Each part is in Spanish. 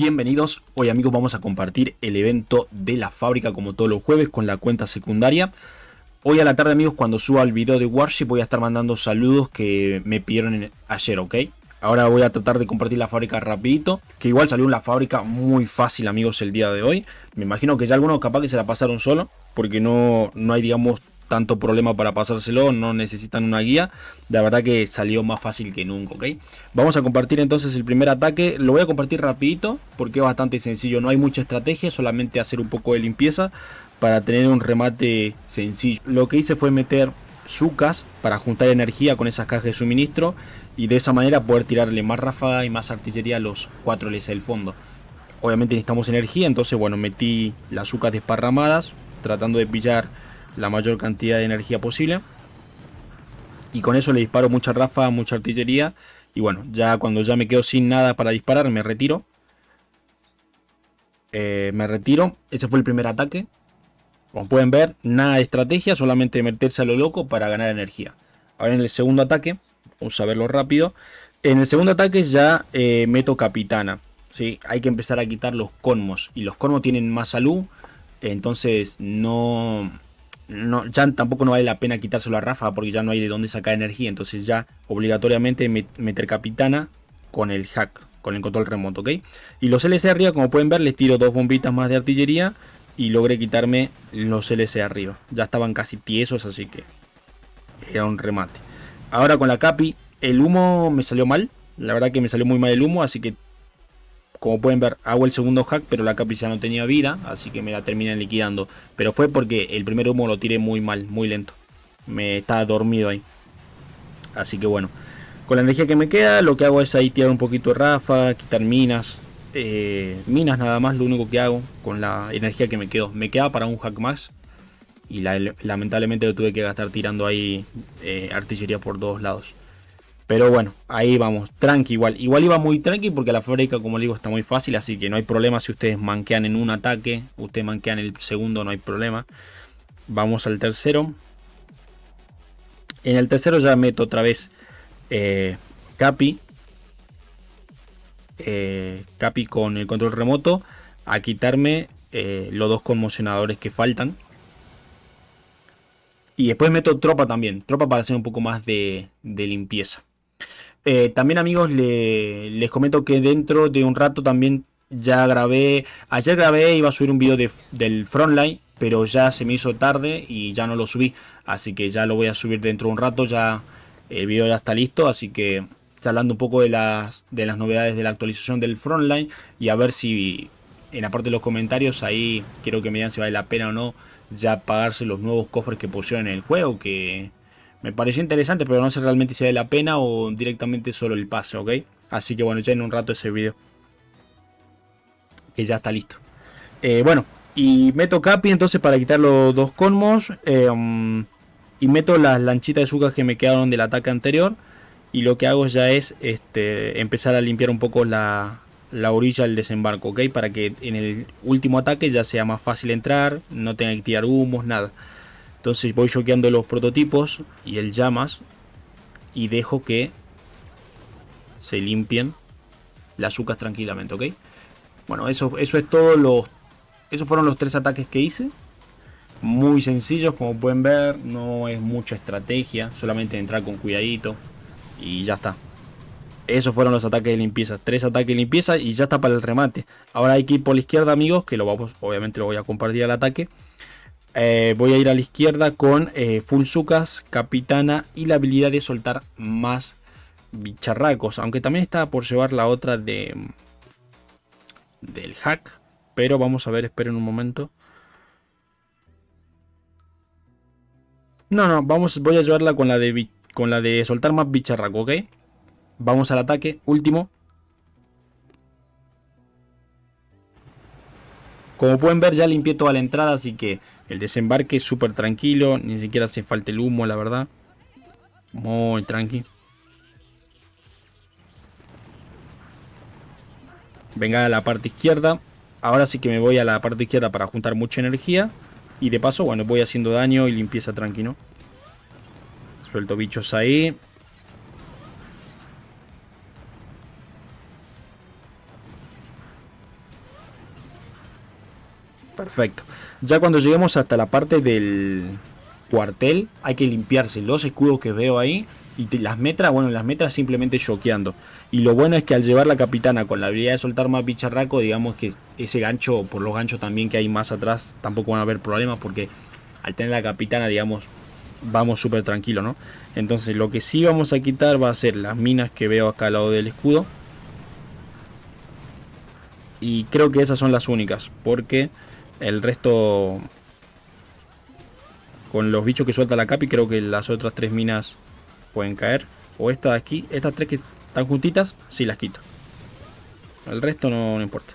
Bienvenidos, hoy amigos vamos a compartir el evento de la fábrica como todos los jueves con la cuenta secundaria. Hoy a la tarde amigos cuando suba el video de Warship voy a estar mandando saludos que me pidieron ayer, ¿ok? Ahora voy a tratar de compartir la fábrica rapidito, que igual salió una fábrica muy fácil amigos el día de hoy. Me imagino que ya algunos capaz que se la pasaron solo, porque no, no hay digamos tanto problema para pasárselo, no necesitan una guía. La verdad que salió más fácil que nunca, ¿ok? Vamos a compartir entonces el primer ataque. Lo voy a compartir rapidito porque es bastante sencillo. No hay mucha estrategia, solamente hacer un poco de limpieza para tener un remate sencillo. Lo que hice fue meter sucas para juntar energía con esas cajas de suministro y de esa manera poder tirarle más ráfaga y más artillería a los cuatro LS del fondo. Obviamente necesitamos energía, entonces bueno, metí las sucas desparramadas tratando de pillar la mayor cantidad de energía posible. Y con eso le disparo mucha rafa, mucha artillería. Y bueno, ya cuando ya me quedo sin nada para disparar, me retiro. Eh, me retiro. Ese fue el primer ataque. Como pueden ver, nada de estrategia, solamente meterse a lo loco para ganar energía. Ahora en el segundo ataque, vamos a verlo rápido. En el segundo ataque ya eh, meto capitana. ¿sí? Hay que empezar a quitar los colmos. Y los colmos tienen más salud. Entonces no, ya tampoco no vale la pena quitárselo a Rafa porque ya no hay de dónde sacar energía. Entonces ya obligatoriamente meter capitana con el hack, con el control remoto, ¿ok? Y los LC arriba, como pueden ver, les tiro dos bombitas más de artillería y logré quitarme los LC arriba. Ya estaban casi tiesos, así que era un remate. Ahora con la capi, el humo me salió mal. La verdad que me salió muy mal el humo, así que como pueden ver, hago el segundo hack, pero la capilla no tenía vida, así que me la terminan liquidando. Pero fue porque el primer humo lo tiré muy mal, muy lento. Me estaba dormido ahí. Así que bueno, con la energía que me queda, lo que hago es ahí tirar un poquito de rafa, quitar minas. Eh, minas nada más, lo único que hago con la energía que me quedó. Me queda para un hack más. Y lamentablemente lo tuve que gastar tirando ahí eh, artillería por todos lados. Pero bueno, ahí vamos, tranqui igual. Igual iba muy tranqui porque la fábrica, como le digo, está muy fácil, así que no hay problema si ustedes manquean en un ataque, ustedes manquean el segundo, no hay problema. Vamos al tercero. En el tercero ya meto otra vez eh, Capi. Eh, Capi con el control remoto a quitarme eh, los dos conmocionadores que faltan. Y después meto tropa también, tropa para hacer un poco más de limpieza. Eh, también amigos, les comento que dentro de un rato también ya grabé, ayer grabé, iba a subir un video del Frontline, pero ya se me hizo tarde y ya no lo subí, así que ya lo voy a subir dentro de un rato, ya el video ya está listo, así que charlando un poco de las, de las novedades de la actualización del Frontline y a ver si en la parte de los comentarios ahí quiero que me digan si vale la pena o no ya pagarse los nuevos cofres que pusieron en el juego, que me pareció interesante, pero no sé realmente si vale la pena o directamente solo el pase, ¿ok? Así que bueno, ya en un rato ese video. Que ya está listo. Eh, bueno, y meto Capi entonces para quitar los dos colmos. Eh, y meto las lanchitas de sucas que me quedaron del ataque anterior. Y lo que hago ya es este, empezar a limpiar un poco la, la orilla del desembarco, ¿ok? Para que en el último ataque ya sea más fácil entrar, no tenga que tirar humos, nada. Entonces voy choqueando los prototipos y el llamas y dejo que se limpien las azúcar tranquilamente, ¿ok? Bueno, eso, eso es todo los... Esos fueron los tres ataques que hice. Muy sencillos, como pueden ver. No es mucha estrategia. Solamente entrar con cuidadito. Y ya está. Esos fueron los ataques de limpieza. Tres ataques de limpieza y ya está para el remate. Ahora hay que ir por la izquierda, amigos. Que lo vamos, obviamente lo voy a compartir al ataque. Eh, voy a ir a la izquierda con eh, Capitana y la habilidad de soltar más bicharracos. Aunque también está por llevar la otra de del hack. Pero vamos a ver, esperen un momento. No, no, vamos, voy a llevarla con la de, con la de soltar más bicharraco, ¿ok? Vamos al ataque, último. Como pueden ver ya limpié toda la entrada, así que el desembarque es súper tranquilo, ni siquiera hace falta el humo, la verdad. Muy tranqui. Venga a la parte izquierda. Ahora sí que me voy a la parte izquierda para juntar mucha energía. Y de paso, bueno, voy haciendo daño y limpieza tranquilo. Suelto bichos ahí. Perfecto. Ya cuando lleguemos hasta la parte del cuartel, hay que limpiarse los escudos que veo ahí. Y las metras, bueno, las metras simplemente choqueando. Y lo bueno es que al llevar la capitana con la habilidad de soltar más bicharraco, digamos que ese gancho, por los ganchos también que hay más atrás, tampoco van a haber problemas porque al tener la capitana, digamos, vamos súper tranquilo, ¿no? Entonces lo que sí vamos a quitar va a ser las minas que veo acá al lado del escudo. Y creo que esas son las únicas, porque el resto, con los bichos que suelta la capi, creo que las otras tres minas pueden caer. O estas de aquí, estas tres que están juntitas, sí las quito. El resto no, importa.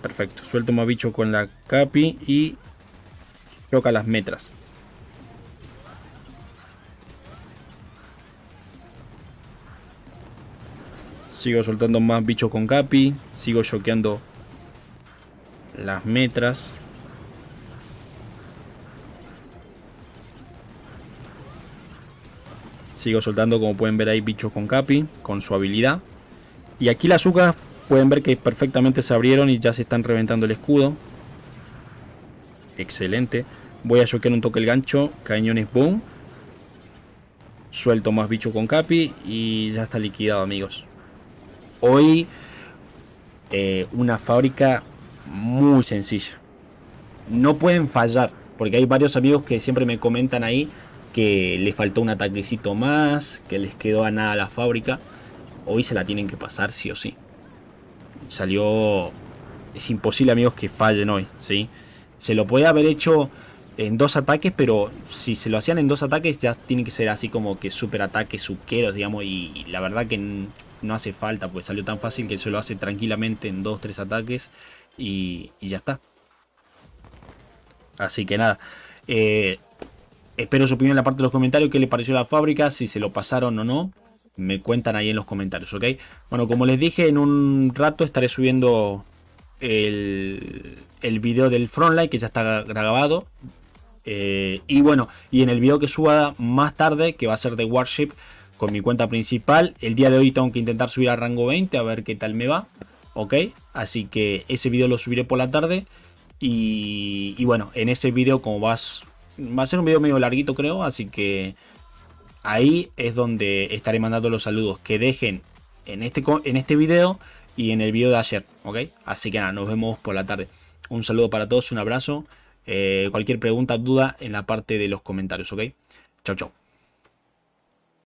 Perfecto, suelto más bicho con la capi y choca las metras. Sigo soltando más bichos con capi, sigo choqueando las metras. Sigo soltando, como pueden ver ahí, bichos con capi, con su habilidad. Y aquí las ucas pueden ver que perfectamente se abrieron y ya se están reventando el escudo. Excelente. Voy a choquear un toque el gancho, cañones boom. Suelto más bicho con capi y ya está liquidado, amigos. Hoy eh, una fábrica muy sencillo No pueden fallar, porque hay varios amigos que siempre me comentan ahí que le faltó un ataquecito más, que les quedó a nada la fábrica. Hoy se la tienen que pasar sí o sí. Salió... Es imposible, amigos, que fallen hoy, ¿sí? Se lo podía haber hecho en dos ataques, pero si se lo hacían en dos ataques ya tiene que ser así como que super ataques suqueros, digamos, y, la verdad que no hace falta, pues salió tan fácil que se lo hace tranquilamente en dos, tres ataques y, ya está. Así que nada. Eh, espero su opinión en la parte de los comentarios. ¿Qué le pareció la fábrica? Si se lo pasaron o no. Me cuentan ahí en los comentarios, ¿ok? Bueno, como les dije, en un rato estaré subiendo el, el video del frontline que ya está grabado. Eh, y bueno, y en el video que suba más tarde, que va a ser de Warship con mi cuenta principal, el día de hoy tengo que intentar subir a rango 20 a ver qué tal me va. ¿ok? Así que ese video lo subiré por la tarde. Y, bueno, en ese video como vas... Va a ser un video medio larguito creo, así que ahí es donde estaré mandando los saludos que dejen en este, en este video y en el video de ayer, ¿ok? Así que nada, nos vemos por la tarde. Un saludo para todos, un abrazo. Eh, cualquier pregunta, duda en la parte de los comentarios, ¿ok? Chao chau.